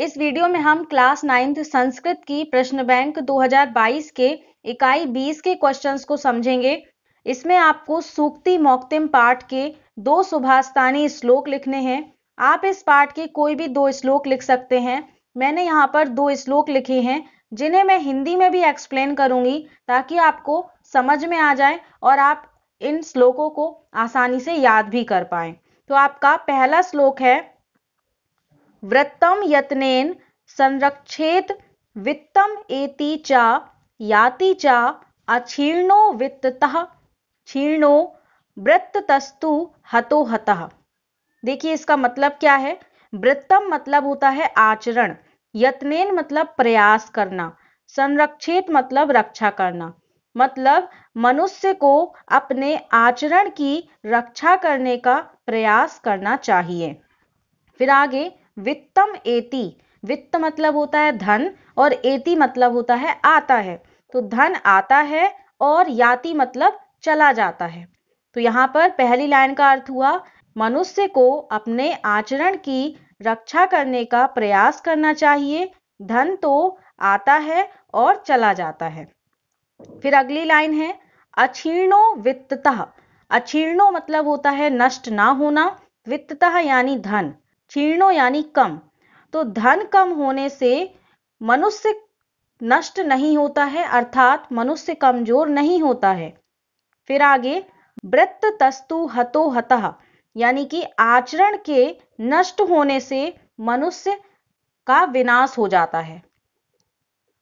इस वीडियो में हम क्लास नाइन्थ संस्कृत की प्रश्न बैंक 2022 के इकाई 20 के क्वेश्चंस को समझेंगे इसमें आपको सूक्ति मोक्तिम पाठ के दो सुभाषतानी श्लोक लिखने हैं आप इस पाठ के कोई भी दो श्लोक लिख सकते हैं मैंने यहाँ पर दो श्लोक लिखे हैं जिन्हें मैं हिंदी में भी एक्सप्लेन करूंगी ताकि आपको समझ में आ जाए और आप इन श्लोकों को आसानी से याद भी कर पाए तो आपका पहला श्लोक है वृत्तम यत्नेन संरक्षेत वित्तम एति चा याति चा अक्षीर्णो वित्ततः क्षीर्णो वृत्तस्तु हतो हतः देखिए इसका मतलब क्या है वृत्तम मतलब होता है आचरण यत्नेन मतलब प्रयास करना संरक्षित मतलब रक्षा करना मतलब मनुष्य को अपने आचरण की रक्षा करने का प्रयास करना चाहिए फिर आगे वित्तम एति वित्त मतलब होता है धन और एति मतलब होता है आता है तो धन आता है और याति मतलब चला जाता है तो यहाँ पर पहली लाइन का अर्थ हुआ मनुष्य को अपने आचरण की रक्षा करने का प्रयास करना चाहिए धन तो आता है और चला जाता है फिर अगली लाइन है अछीर्णो वित्तः अछीर्णो मतलब होता है नष्ट ना होना वित्तः यानी धन क्षीर्णो यानी कम तो धन कम होने से मनुष्य नष्ट नहीं होता है अर्थात मनुष्य कमजोर नहीं होता है फिर आगे वृत्त तस्तु हतो हतः यानी कि आचरण के नष्ट होने से मनुष्य का विनाश हो जाता है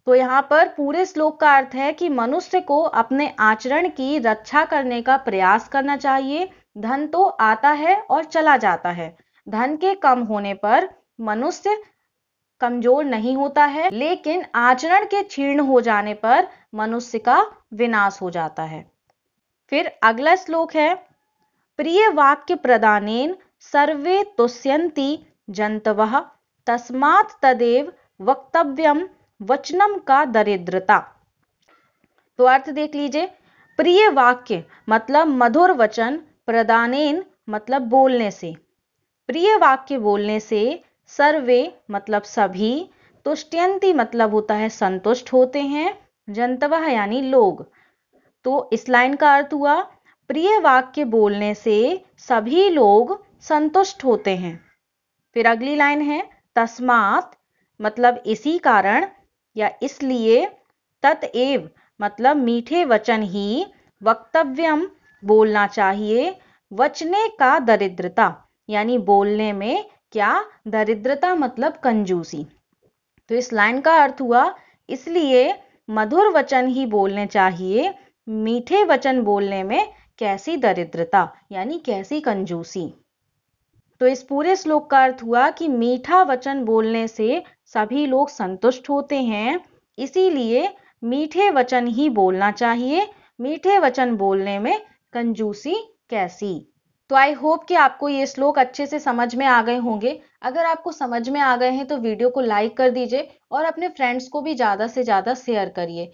तो यहाँ पर पूरे श्लोक का अर्थ है कि मनुष्य को अपने आचरण की रक्षा करने का प्रयास करना चाहिए धन तो आता है और चला जाता है धन के कम होने पर मनुष्य कमजोर नहीं होता है लेकिन आचरण के क्षीर्ण हो जाने पर मनुष्य का विनाश हो जाता है फिर अगला श्लोक है प्रिय वाक्य प्रदानेन सर्वे तुष्यंती जंतव तस्मात तदेव वक्तव्यम वचनम का दरिद्रता तो अर्थ देख लीजिए प्रिय वाक्य मतलब मधुर वचन प्रदानेन मतलब बोलने से प्रिय वाक्य बोलने से सर्वे मतलब सभी तुष्टयंती मतलब होता है संतुष्ट होते हैं जंतवह यानी लोग तो इस लाइन का अर्थ हुआ प्रिय वाक्य बोलने से सभी लोग संतुष्ट होते हैं फिर अगली लाइन है तस्मात मतलब इसी कारण या इसलिए एव मतलब मीठे वचन ही वक्तव्यम बोलना चाहिए वचने का दरिद्रता यानी बोलने में क्या दरिद्रता मतलब कंजूसी तो इस लाइन का अर्थ हुआ इसलिए मधुर वचन ही बोलने चाहिए मीठे वचन बोलने में कैसी दरिद्रता यानी कैसी कंजूसी तो इस पूरे श्लोक का अर्थ हुआ कि मीठा वचन बोलने से सभी लोग संतुष्ट होते हैं इसीलिए मीठे वचन ही बोलना चाहिए मीठे वचन बोलने में कंजूसी कैसी तो आई होप कि आपको ये श्लोक अच्छे से समझ में आ गए होंगे अगर आपको समझ में आ गए हैं तो वीडियो को लाइक कर दीजिए और अपने फ्रेंड्स को भी ज़्यादा से ज़्यादा शेयर करिए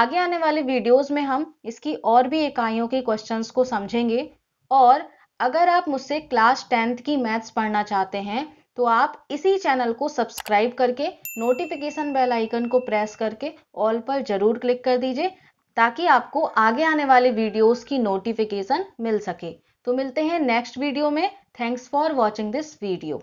आगे आने वाले वीडियोस में हम इसकी और भी इकाइयों के क्वेश्चंस को समझेंगे और अगर आप मुझसे क्लास टेंथ की मैथ्स पढ़ना चाहते हैं तो आप इसी चैनल को सब्सक्राइब करके नोटिफिकेशन बेल आइकन को प्रेस करके ऑल पर जरूर क्लिक कर दीजिए ताकि आपको आगे आने वाले वीडियोस की नोटिफिकेशन मिल सके तो मिलते हैं नेक्स्ट वीडियो में thanks for watching this video